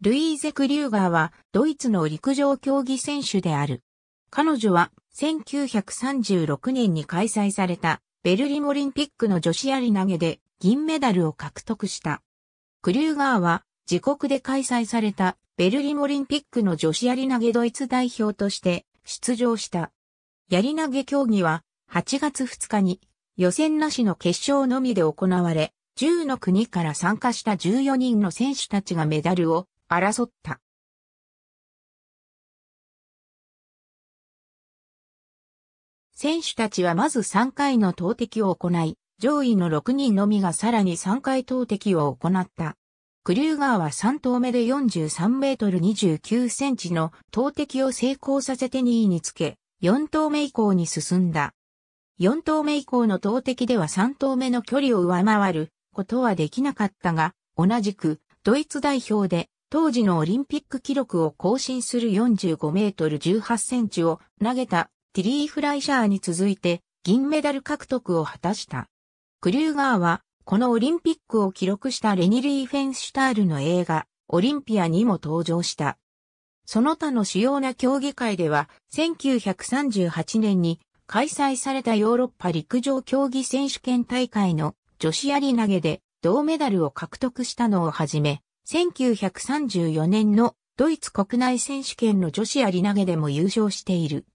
ルイーゼ・クリューガーはドイツの陸上競技選手である。彼女は1936年に開催されたベルリンオリンピックの女子やり投げで銀メダルを獲得した。クリューガーは自国で開催されたベルリンオリンピックの女子やり投げドイツ代表として出場した。やり投げ競技は8月2日に予選なしの決勝のみで行われ、10の国から参加した14人の選手たちがメダルを争った。選手たちはまず3回の投擲を行い、上位の6人のみがさらに3回投擲を行った。クリューガーは3投目で43メートル29センチの投擲を成功させて2位につけ、4投目以降に進んだ。4投目以降の投擲では3投目の距離を上回ることはできなかったが、同じくドイツ代表で当時のオリンピック記録を更新する45メートル18センチを投げたティリー・フライシャーに続いて銀メダル獲得を果たした。クリューガーはこのオリンピックを記録したレニ・リーフェンシュタールの映画オリンピアにも登場した。その他の主要な競技会では1938年に開催されたヨーロッパ陸上競技選手権大会の女子やり投げで銅メダルを獲得したのをはじめ、1934年のドイツ国内選手権の女子やり投げでも優勝している。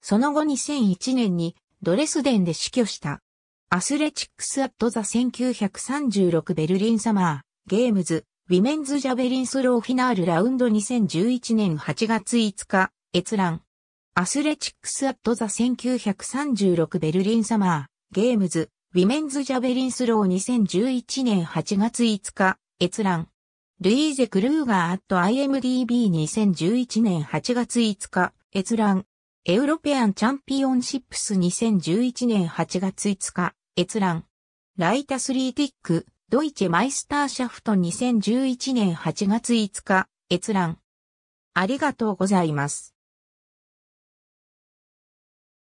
その後2001年にドレスデンで死去した。アスレチックス・アット・ザ1936ベルリンサマー、ゲームズ、ウィメンズ・ジャベリンスローフィナールラウンド2011年8月5日、閲覧。アスレチックス・アット・ザ1936ベルリンサマー、ゲームズ、ウィメンズ・ジャベリンスロー2011年8月5日、閲覧。ルイーゼ・クルーガーット IMDB2011 年8月5日、閲覧。エウロペアンチャンピオンシップス2011年8月5日、閲覧。ライタスリーティック、ドイチェマイスターシャフト2011年8月5日、閲覧。ありがとうございます。